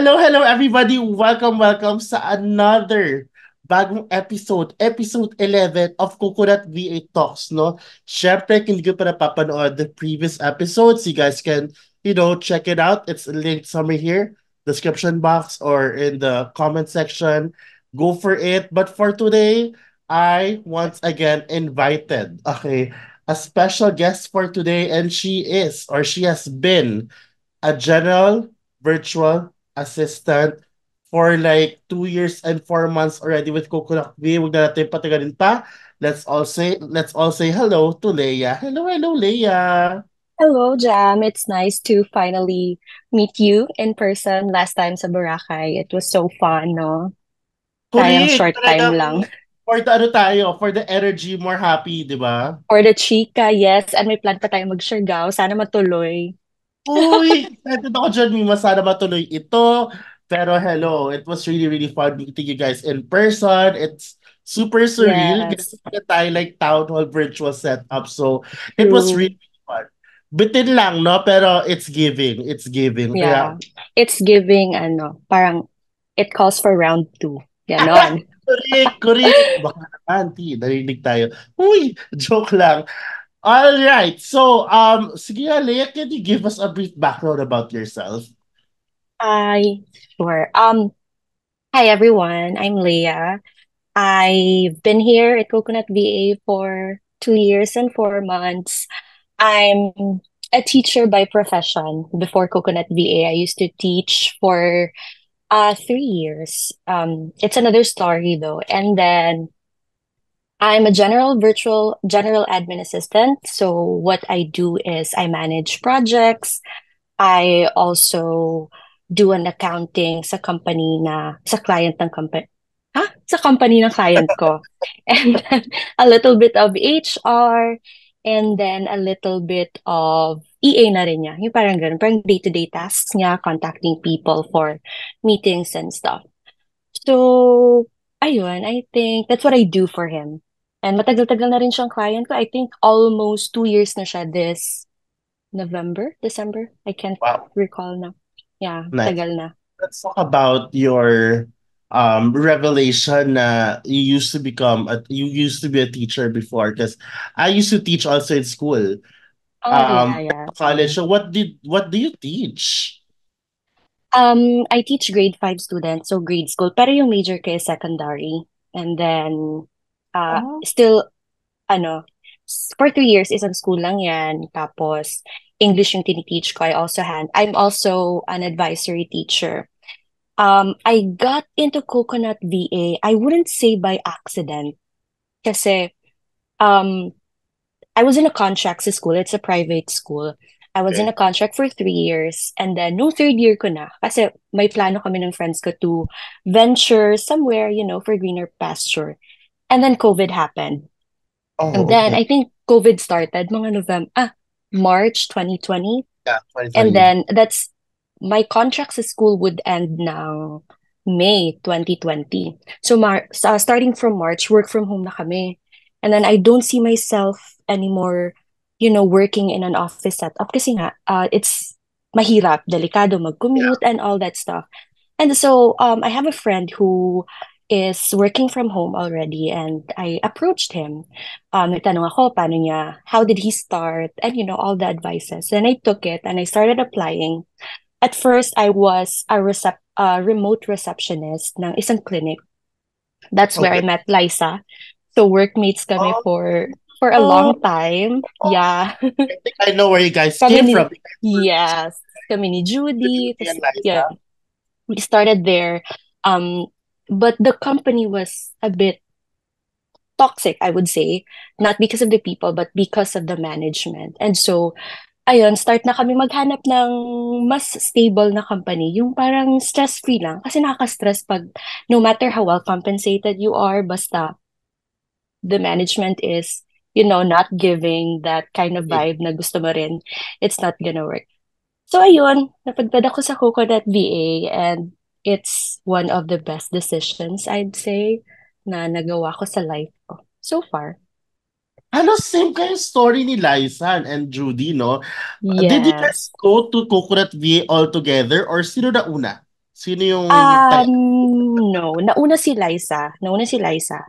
hello, hello everybody. Welcome, welcome sa another bagong episode, episode 11 of Coconut VA Talks, no? Siyempre, hindi ko pa napapanood the previous episodes. You guys can, you know, check it out. It's linked somewhere here, description box or in the comment section. Go for it. But for today, I once again invited, okay, a special guest for today and she is, or she has been, a general virtual assistant for like two years and four months already with Coconut Lakbi. Huwag na natin patagalin pa. Let's all say let's all say hello to Leia. Hello, hello, Leia. Hello, Jam. It's nice to finally meet you in person last time sa Boracay. It was so fun, no? Correct. Tayang short time lang. For the ano tayo, for the energy, more happy, di ba? For the chika, yes. And may plan pa tayo mag-Siargao. Sana matuloy. Uy, excited ako dyan, Mima. Sana matuloy ito. Pero hello, it was really, really fun meeting you guys in person. It's super surreal. Yes. Kasi tayo like town hall virtual up. So, it True. was really fun. Bitin lang, no? Pero it's giving. It's giving. Yeah. yeah. It's giving, ano, parang it calls for round two. Ganon. correct, correct. Baka naman, ti, tayo. Uy, joke lang. All right. So, um, sige, Alea, can you give us a brief background about yourself? Hi, sure. Um, hi everyone. I'm Leah. I've been here at Coconut VA for two years and four months. I'm a teacher by profession. Before Coconut VA, I used to teach for uh three years. Um, it's another story though. And then I'm a general virtual general admin assistant. So what I do is I manage projects. I also do an accounting sa company na sa client ng company. Ha? Huh? Sa company ng client ko. and a little bit of HR and then a little bit of EA na rin niya. Yung parang ganun, parang day-to-day tasks niya, contacting people for meetings and stuff. So, ayun, I think that's what I do for him. And matagal-tagal na rin siyang client ko. I think almost two years na siya this November, December. I can't wow. recall na. Yeah, nice. tagal na. Let's talk about your um revelation na you used to become a, you used to be a teacher before because I used to teach also in school. Oh, um, yeah, yeah. college. So what did what do you teach? Um, I teach grade 5 students, so grade school. Pero yung major ko is secondary. And then Uh, oh. Still, ano, for three years, isang school lang yan. Tapos, English yung tiniteach ko. I also had, I'm also an advisory teacher. Um, I got into Coconut VA, I wouldn't say by accident. Kasi, um, I was in a contract sa school. It's a private school. I was okay. in a contract for three years. And then, no third year ko na. Kasi may plano kami ng friends ko to venture somewhere, you know, for greener pasture. And then COVID happened. Oh, and then okay. I think COVID started mga November, ah, March 2020. Yeah, 2020. And then that's my contract at school would end now May 2020. So Mar- starting from March, work from home na kami. And then I don't see myself anymore, you know, working in an office setup kasi nga, uh, it's mahirap, delikado mag-commute yeah. and all that stuff. And so um, I have a friend who is working from home already and I approached him. Um, nagtanong ako, paano niya, how did he start? And, you know, all the advices. And I took it and I started applying. At first, I was a recep- a remote receptionist ng isang clinic. That's okay. where I met Liza. So workmates kami oh. for for a oh. long time. Oh. Yeah. I think I know where you guys came from. Yes. Kami ni Judy. Judy yeah. We started there. Um, but the company was a bit toxic, I would say, not because of the people, but because of the management. And so, ayun, start na kami maghanap ng mas stable na company, yung parang stress-free lang. Kasi nakaka-stress pag no matter how well compensated you are, basta the management is, you know, not giving that kind of vibe na gusto mo rin, it's not gonna work. So, ayun, napagdad ako sa Coconut VA and it's one of the best decisions I'd say na nagawa ko sa life ko so far. Ano same kayo story ni Liza and Judy, no? Yes. Uh, did you guys go to Coconut VA all together or sino na una? Sino yung... Um, no, nauna si Liza. Nauna si Liza.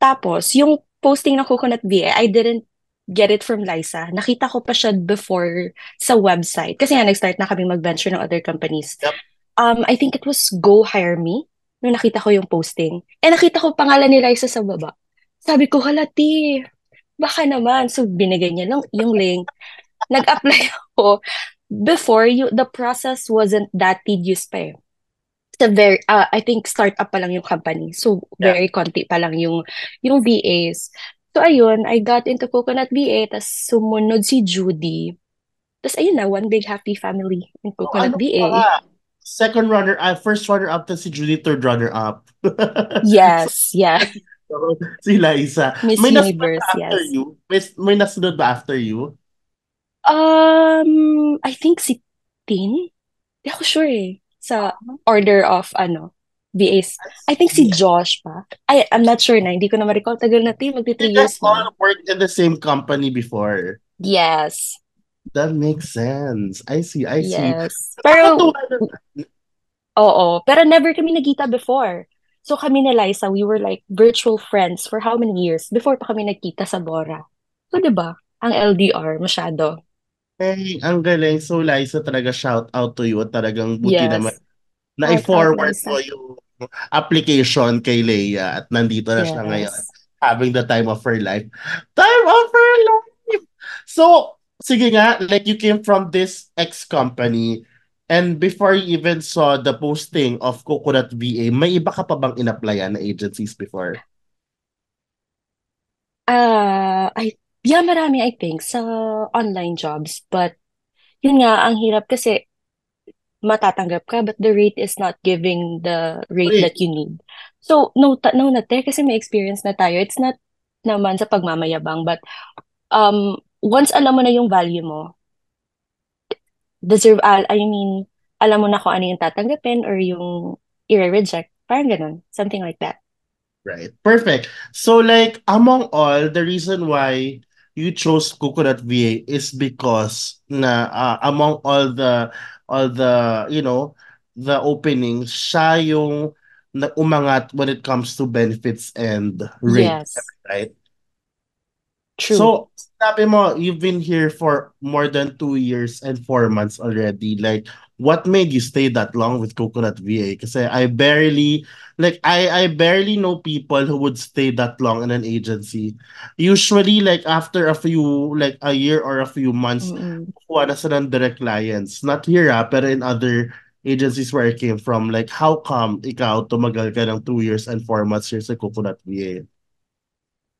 Tapos, yung posting ng Coconut VA, I didn't get it from Liza. Nakita ko pa siya before sa website. Kasi nga, nag-start na kami mag-venture ng other companies. Yep um, I think it was Go Hire Me, nung nakita ko yung posting. Eh, nakita ko pangalan ni Liza sa baba. Sabi ko, halati, baka naman. So, binigay niya lang yung link. Nag-apply ako. Before, you, the process wasn't that tedious pa eh. It's a very, uh, I think, startup pa lang yung company. So, very yeah. konti pa lang yung, yung VAs. So, ayun, I got into Coconut VA, tas sumunod si Judy. Tapos, ayun na, one big happy family in oh, Coconut oh, ano VA. Pala? second runner uh, first runner up to si Judy third runner up. yes, so, yeah. So, sila isa. Miss may Universe, yes. After you? May, may nasunod ba after you? Um, I think si Tin? Hindi ako sure eh. Sa order of ano, VAs. I think si Josh pa. I, I'm not sure na. Hindi ko na ma-recall. Tagal na tayo. Magti-3 years all na. all worked in the same company before. Yes. That makes sense. I see, I see. Pero, ano oo, pero never kami nagkita before. So kami na Liza, we were like virtual friends for how many years before pa kami nagkita sa Bora. So, di ba? Ang LDR, masyado. Hey, ang galing. So, Liza, talaga shout out to you. Talagang buti yes. naman na i-forward ko yung application kay Leia at nandito na yes. siya ngayon having the time of her life. Time of her life! So, sige nga, like you came from this ex company and before you even saw the posting of Coconut VA, may iba ka pa bang inapplyan na agencies before? Uh, I yeah, marami I think sa online jobs, but yun nga ang hirap kasi matatanggap ka but the rate is not giving the rate Wait. that you need. So, no no na nate kasi may experience na tayo. It's not naman sa pagmamayabang but um once alam mo na yung value mo, deserve, ah, I mean, alam mo na kung ano yung tatanggapin or yung i-reject. Parang ganun. Something like that. Right. Perfect. So like, among all, the reason why you chose Coconut VA is because na uh, among all the all the you know the openings siya yung na umangat when it comes to benefits and rates yes. right True. So, sabi mo, you've been here for more than two years and four months already. Like, what made you stay that long with Coconut VA? Kasi I barely, like, I, I barely know people who would stay that long in an agency. Usually, like, after a few, like, a year or a few months, kuha na sila ng direct clients. Not here, ah, pero in other agencies where I came from. Like, how come ikaw tumagal ka ng two years and four months here sa Coconut VA?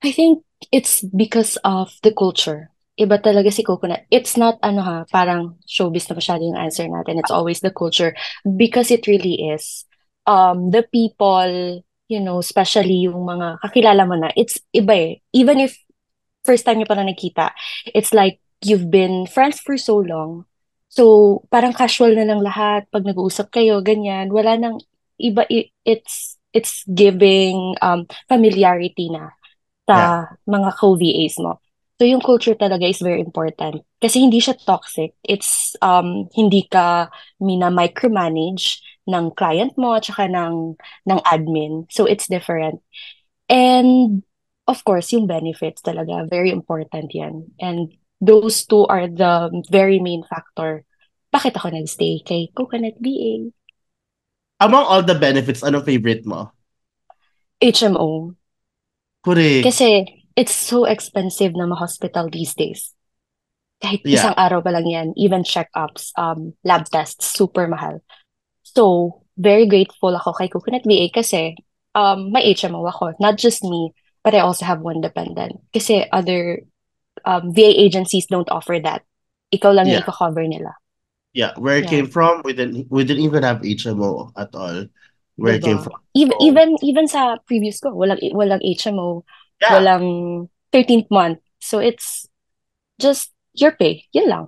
I think it's because of the culture. Iba talaga si Coco na, It's not, ano ha, parang showbiz na masyado yung answer natin. It's always the culture because it really is. Um, the people, you know, especially yung mga kakilala mo na, it's iba eh. Even if first time niyo pa na nakita, it's like you've been friends for so long. So, parang casual na lang lahat. Pag nag-uusap kayo, ganyan. Wala nang iba. It's it's giving um, familiarity na sa yeah. mga co-VAs mo. So yung culture talaga is very important kasi hindi siya toxic. It's um hindi ka mina micromanage ng client mo at saka ng ng admin. So it's different. And of course, yung benefits talaga very important 'yan. And those two are the very main factor bakit ako nag-stay kay Coconut BA. Among all the benefits, ano favorite mo? HMO. Correct. Kasi it's so expensive na ma-hospital these days. Kahit yeah. isang araw pa lang yan, even check-ups, um, lab tests, super mahal. So, very grateful ako kay Coconut VA kasi um, may HMO ako. Not just me, but I also have one dependent. Kasi other um, VA agencies don't offer that. Ikaw lang yeah. yung cover nila. Yeah, where yeah. came from, we didn't, we didn't even have HMO at all. where diba? it came from. Even, oh. even, even sa previous ko, walang, walang HMO, yeah. walang 13th month. So it's just your pay. Yun lang.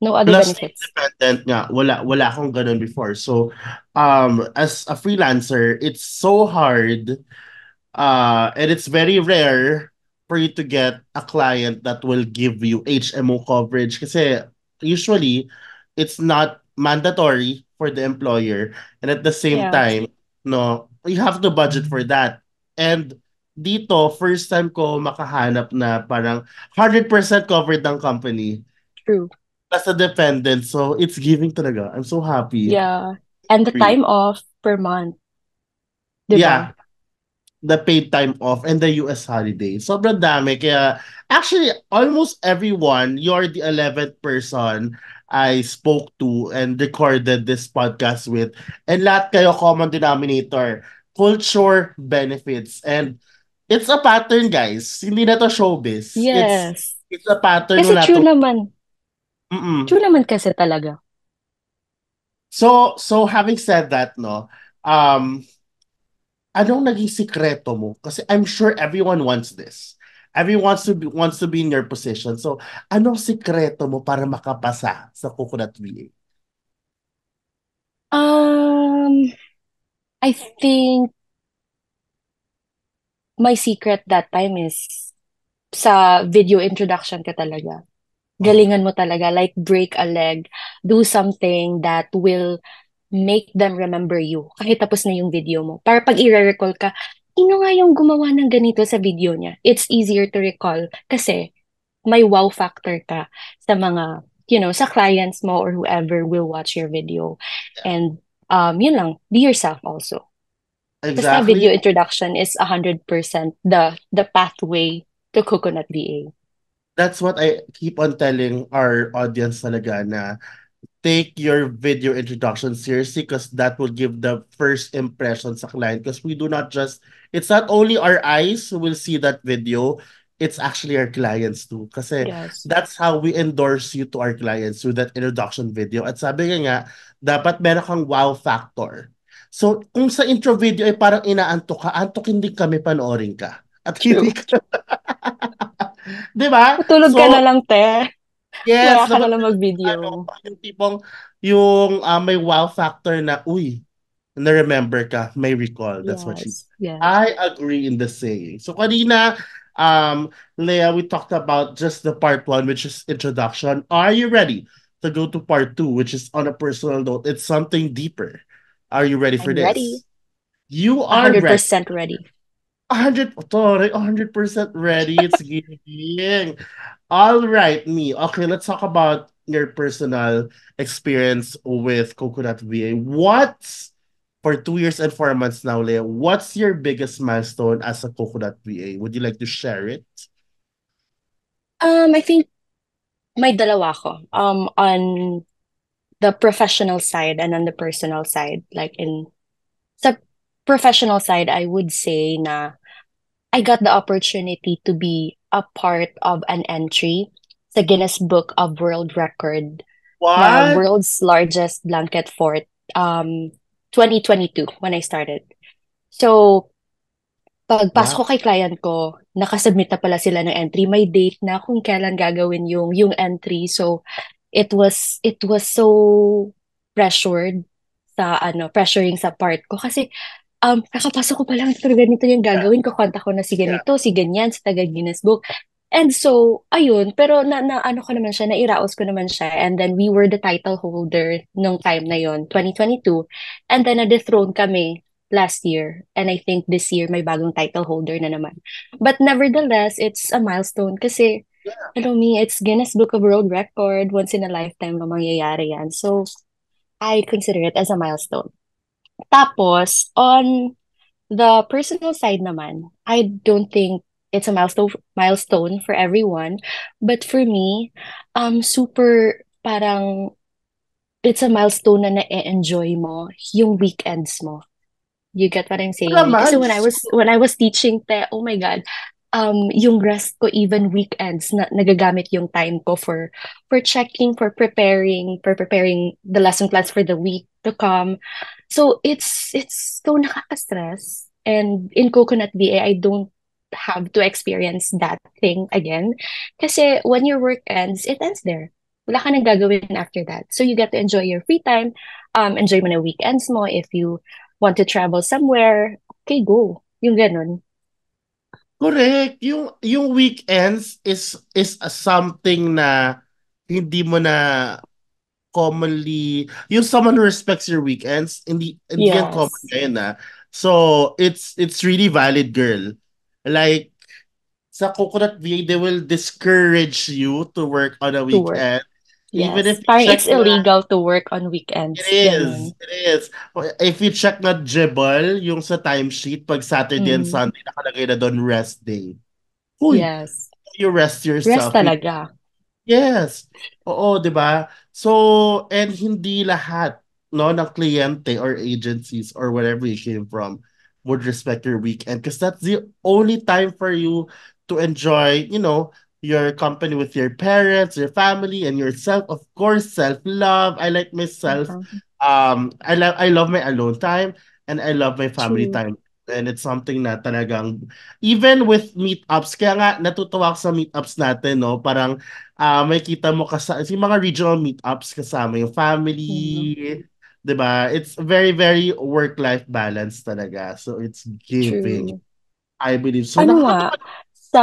No other Plus, benefits. Independent nga, wala, wala akong ganun before. So, um, as a freelancer, it's so hard uh, and it's very rare for you to get a client that will give you HMO coverage kasi usually, it's not mandatory for the employer. And at the same yeah. time, no? You have to budget for that. And dito, first time ko makahanap na parang 100% covered ng company. True. That's a dependent. So, it's giving talaga. I'm so happy. Yeah. And the time off per month. Diba? Yeah. The paid time off and the US holiday. Sobrang dami. Kaya, actually, almost everyone, you're the 11th person I spoke to and recorded this podcast with. And lahat kayo common denominator, culture benefits. And it's a pattern, guys. Hindi na to showbiz. Yes. It's, it's a pattern. Kasi na true to... naman. Mm-mm. True naman kasi talaga. So, so having said that, no, um, anong naging sikreto mo? Kasi I'm sure everyone wants this. Everyone wants to be, wants to be in your position. So, anong sikreto mo para makapasa sa Coconut VA? Um, I think my secret that time is sa video introduction ka talaga. Oh. Galingan mo talaga. Like, break a leg. Do something that will make them remember you. Kahit tapos na yung video mo. Para pag i-recall ka, ino nga yung gumawa ng ganito sa video niya? It's easier to recall kasi may wow factor ka sa mga, you know, sa clients mo or whoever will watch your video. Yeah. And um, yun lang, be yourself also. Exactly. Basta video introduction is 100% the the pathway to Coconut VA. That's what I keep on telling our audience talaga na take your video introduction seriously because that will give the first impression sa client because we do not just it's not only our eyes who will see that video, it's actually our clients too. Kasi yes. that's how we endorse you to our clients through that introduction video. At sabi nga nga, dapat meron kang wow factor. So, kung sa intro video ay parang inaantok ka, antok hindi kami panoorin ka. At True. hindi ka... Di ba? Tulog so, ka na lang, te. Yes. Wala ka na lang mag-video. Ano, yung tipong, yung uh, may wow factor na, uy, na-remember ka, may recall. That's yes, what she yeah. I agree in the saying. So kanina, um, Leah, we talked about just the part one, which is introduction. Are you ready to go to part two, which is on a personal note? It's something deeper. Are you ready for I'm this? Ready. You are 100% ready. ready. 100, 100% ready. It's giving. All right, me. Okay, let's talk about your personal experience with Coconut VA. What's for two years and four months now, Leo, what's your biggest milestone as a Coconut VA? Would you like to share it? Um, I think may dalawa ko. Um, on the professional side and on the personal side. Like in the professional side, I would say na I got the opportunity to be a part of an entry sa Guinness Book of World Record. What? world's largest blanket fort. Um, 2022 when I started. So, pagpasok wow. ko kay client ko, nakasubmit na pala sila ng entry. May date na kung kailan gagawin yung, yung entry. So, it was, it was so pressured sa, ano, pressuring sa part ko. Kasi, um, kakapasok ko pa lang, pero ganito yung gagawin ko. Konta ko na si ganito, yeah. si ganyan, sa taga Guinness Book. And so, ayun, pero na, na ano ko naman siya, nairaos ko naman siya. And then we were the title holder nung time na yon 2022. And then na-dethrone kami last year. And I think this year may bagong title holder na naman. But nevertheless, it's a milestone kasi, yeah. ano me, it's Guinness Book of World Record. Once in a lifetime na mangyayari yan. So, I consider it as a milestone. Tapos, on the personal side naman, I don't think it's a milestone milestone for everyone but for me um super parang it's a milestone na na-enjoy mo yung weekends mo you get what i'm saying Laman. so when i was when i was teaching te oh my god um yung rest ko even weekends na nagagamit yung time ko for for checking for preparing for preparing the lesson plans for the week to come so it's it's so nakaka-stress and in coconut ba i don't have to experience that thing again. Kasi when your work ends, it ends there. Wala ka nang gagawin after that. So you get to enjoy your free time, um, enjoy mo na weekends mo. If you want to travel somewhere, okay, go. Yung ganun. Correct. Yung yung weekends is is a something na hindi mo na commonly yung someone who respects your weekends hindi hindi yes. yan common ngayon na. Ah. So it's it's really valid girl like sa coconut VA, they will discourage you to work on a weekend. Yes. Even if Parang it's na, illegal to work on weekends. It is. Yeah. It is. If you check na Jebel, yung sa timesheet, pag Saturday mm. and Sunday, nakalagay na doon rest day. Uy, yes. You rest yourself. Rest talaga. Yes. Oo, di ba? So, and hindi lahat no, ng kliyente or agencies or wherever you came from would respect your weekend because that's the only time for you to enjoy, you know, your company with your parents, your family, and yourself. Of course, self love. I like myself. Okay. Mm-hmm. Um, I love I love my alone time and I love my family True. time. And it's something na talagang, even with meetups, kaya nga natutuwa ako sa meetups natin, no? Parang uh, may kita mo kasi yung mga regional meetups kasama yung family, mm-hmm. 'di ba? It's very very work-life balance talaga. So it's giving. True. I believe so. Ano nga, sa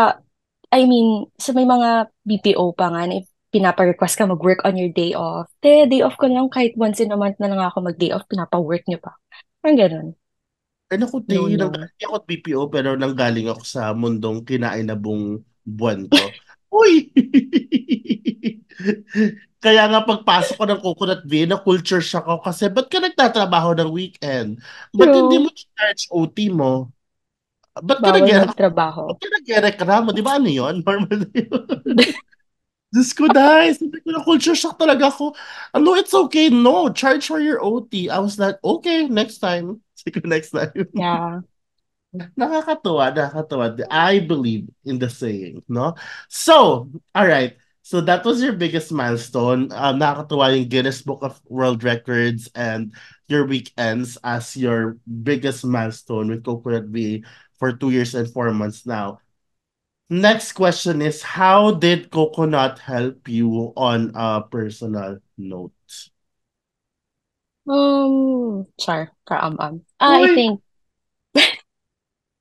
I mean, sa may mga BPO pa nga na pinapa-request ka mag-work on your day off. Te, day off ko lang kahit once in a month na lang ako mag-day off, pinapa-work niyo pa. Ang ganoon. Ano ko, te, no, no. nanggaling ako BPO pero galing ako sa mundong kinainabong buwan ko. Uy! Kaya nga pagpasok ko ng coconut vein, na-culture shock ako kasi ba't ka nagtatrabaho ng weekend? Ba't True. hindi mo charge OT mo? Ba't ka nag trabaho? Ba't ka nag-reklamo? Di ba ano yun? Normal yun. Diyos ko, guys. Sabi ko na culture shock talaga ako. Ano, it's okay. No, charge for your OT. I was like, okay, next time. Sige, next time. Yeah. nakakatuwa, nakakatuwa. I believe in the saying, no? So, all right. So that was your biggest milestone. Um, nakatuwa yung Guinness Book of World Records and your weekends as your biggest milestone with Coconut B for two years and four months now. Next question is, how did Coconut help you on a personal note? Um, sorry, um, um. I think,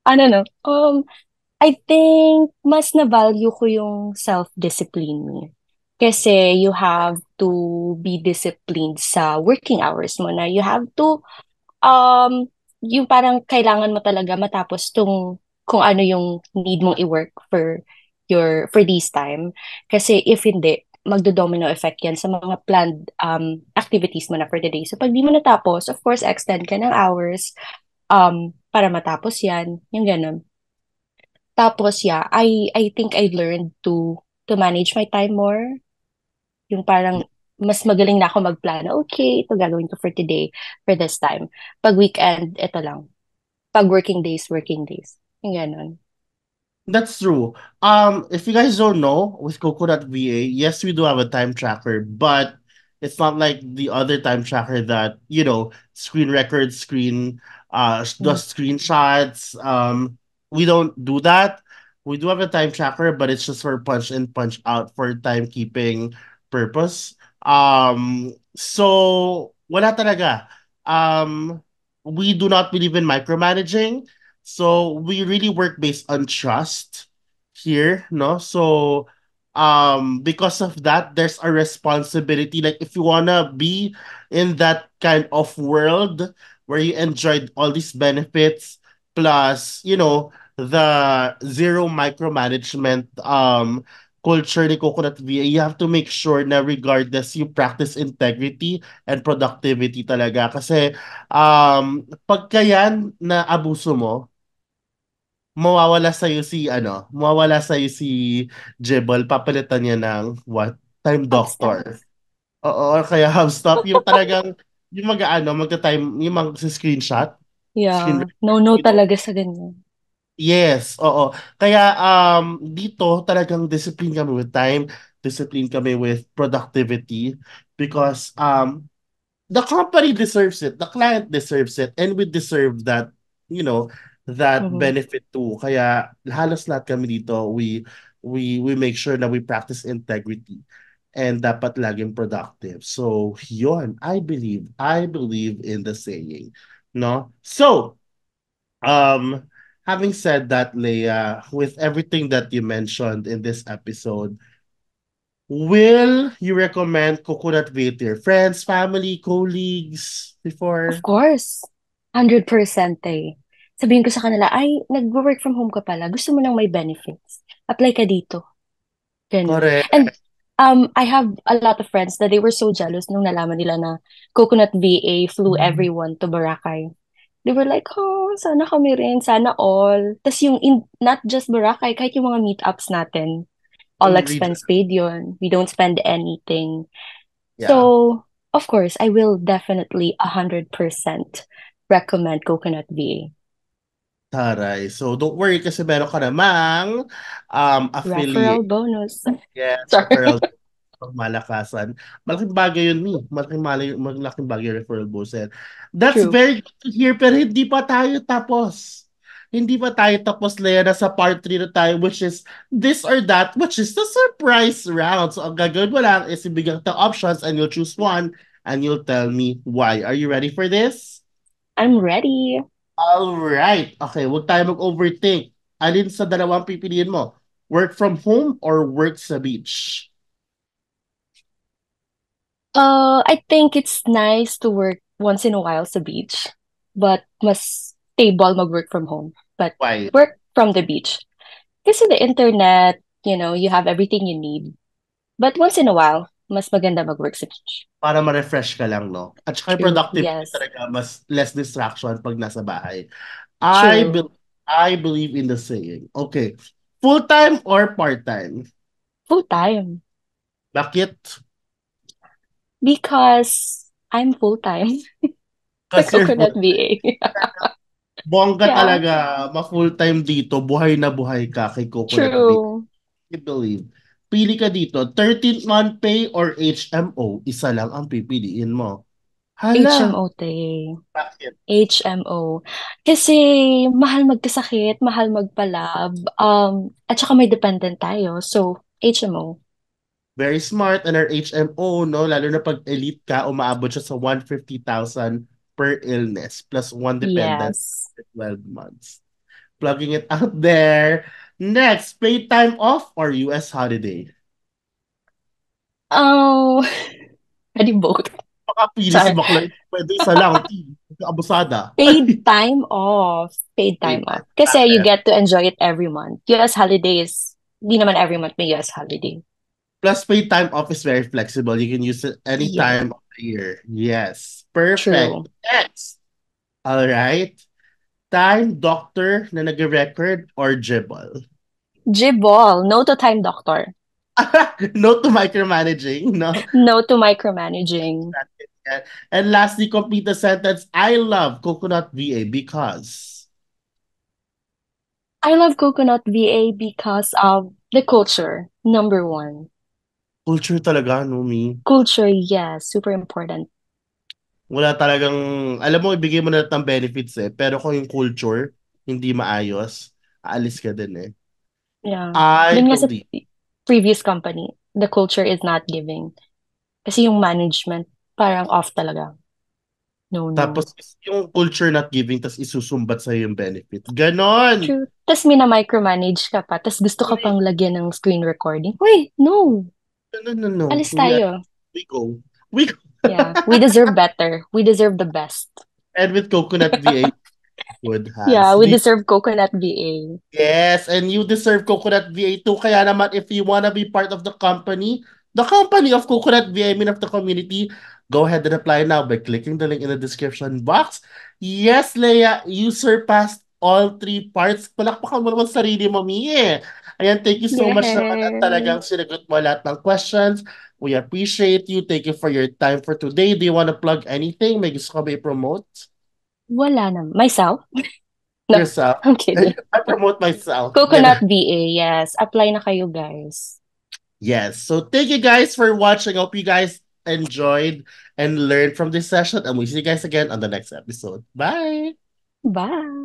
I don't know. Um, I think mas na-value ko yung self-discipline. Kasi you have to be disciplined sa working hours mo na you have to um yung parang kailangan mo talaga matapos tong kung ano yung need mong i-work for your for this time kasi if hindi magdo-domino effect yan sa mga planned um, activities mo na for the day. So, pag di mo natapos, of course, extend ka ng hours um, para matapos yan. Yung ganun. Tapos yeah, I I think I learned to to manage my time more. Yung parang mas magaling na ako magplan. Okay, ito gagawin ko for today, for this time. Pag weekend, ito lang. Pag working days, working days. Yung ganun. That's true. Um, if you guys don't know, with Coconut VA, yes, we do have a time tracker, but it's not like the other time tracker that you know, screen records, screen, uh, does mm screenshots, um, we don't do that. We do have a time tracker, but it's just for punch in, punch out for timekeeping purpose. Um, so wala talaga. Um, we do not believe in micromanaging. So we really work based on trust here, no? So um because of that there's a responsibility like if you want to be in that kind of world where you enjoyed all these benefits plus you know the zero micromanagement um culture ni Coconut VA, you have to make sure na regardless you practice integrity and productivity talaga. Kasi um, pagka yan na abuso mo, mawawala sa iyo si ano, mawawala sa iyo si Jebel, papalitan niya ng what? Time doctor. Oo, or kaya hub stop yung talagang yung mag-ano, magta-time, yung mag-screenshot Yeah. No-no talaga sa ganyan. Yes, oo. Kaya um, dito talagang discipline kami with time, discipline kami with productivity because um, the company deserves it, the client deserves it, and we deserve that, you know, that mm-hmm. benefit too. Kaya halos lahat kami dito, we we we make sure that we practice integrity and dapat laging productive. So, yon, I believe, I believe in the saying no? So, um, having said that, Leia, with everything that you mentioned in this episode, will you recommend coconut way to your friends, family, colleagues before? Of course. 100% eh. Sabihin ko sa kanila, ay, nag-work from home ka pala. Gusto mo lang may benefits. Apply ka dito. Ganun. Correct. And um, I have a lot of friends that they were so jealous nung nalaman nila na Coconut VA flew mm. everyone to Boracay. They were like, oh, sana kami rin, sana all. Tapos yung, in, not just Boracay, kahit yung mga meetups natin, all oh, expense paid yon. We don't spend anything. Yeah. So, of course, I will definitely 100% recommend Coconut VA. Taray. So, don't worry kasi meron ka namang um, affiliate. Referral bonus. Yes, Sorry. referral malakasan. Malaking bagay yun, me. Malaking, malay, malaking bagay referral bonus. That's True. very good to hear, pero hindi pa tayo tapos. Hindi pa tayo tapos, na sa part 3 na tayo, which is this or that, which is the surprise round. So, ang gagawin mo lang is ibigay ka options and you'll choose one and you'll tell me why. Are you ready for this? I'm ready. Alright. Okay, huwag tayo mag-overthink. Alin sa dalawang pipiliin mo? Work from home or work sa beach? Uh, I think it's nice to work once in a while sa beach, but mas stable mag-work from home. But Why? work from the beach. Kasi the internet, you know, you have everything you need. But once in a while, mas maganda mag-work sa beach. Para ma-refresh ka lang, no? At saka True. productive yes. talaga, mas less distraction pag nasa bahay. I, be- I believe in the saying. Okay. Full-time or part-time? Full-time. Bakit? Because I'm full-time. Kasi Coconut BA. Bongga yeah. talaga, ma-full-time dito, buhay na buhay ka kay Coconut True. BA. I believe pili ka dito, 13th month pay or HMO, isa lang ang pipiliin mo. Hala. HMO, te. Bakit? HMO. Kasi mahal magkasakit, mahal magpalab, um, at saka may dependent tayo. So, HMO. Very smart. And our HMO, no? Lalo na pag elite ka, umaabot siya sa 150,000 per illness plus one dependent yes. 12 months. Plugging it out there. Next, paid time off or US holiday? Oh, pwede both. Makapilis Sorry. bakla. Pwede isa lang. Abusada. Paid time off. Paid time paid off. Kasi you get to enjoy it every month. US holidays, di naman every month may US holiday. Plus, paid time off is very flexible. You can use it any yeah. time of the year. Yes. Perfect. True. Next. All right time doctor na nag-record or jibol? Jibol. No to time doctor. no to micromanaging, no? No to micromanaging. And lastly, complete the sentence, I love Coconut VA because... I love Coconut VA because of the culture, number one. Culture talaga, no, me? Culture, yes. Yeah, super important. wala talagang, alam mo, ibigay mo na lahat ng benefits eh. Pero kung yung culture, hindi maayos, aalis ka din eh. Yeah. I Doon nga sa previous company, the culture is not giving. Kasi yung management, parang off talaga. No, no. Tapos yung culture not giving, tapos isusumbat sa'yo yung benefit. Ganon! True. Tapos mina-micromanage ka pa, tapos gusto ka pang lagyan ng screen recording. Uy, no! No, no, no, no. Alis tayo. We go. We go yeah, we deserve better. We deserve the best. And with Coconut VA, would have. Yeah, we deserve Coconut VA. Yes, and you deserve Coconut VA too. Kaya naman, if you wanna be part of the company, the company of Coconut VA, I mean of the community, go ahead and apply now by clicking the link in the description box. Yes, Leia, you surpassed all three parts. Palakpakan mo naman sarili mo, Mie. Ayan, thank you so yes. much naman at talagang sinagot mo lahat ng questions. We appreciate you. Thank you for your time for today. Do you want to plug anything? May gusto ka ba promote Wala naman. Myself? no, Yourself? I'm kidding. I promote myself. Coconut yeah. VA, yes. Apply na kayo, guys. Yes. So thank you guys for watching. Hope you guys enjoyed and learned from this session. And we'll see you guys again on the next episode. Bye. Bye.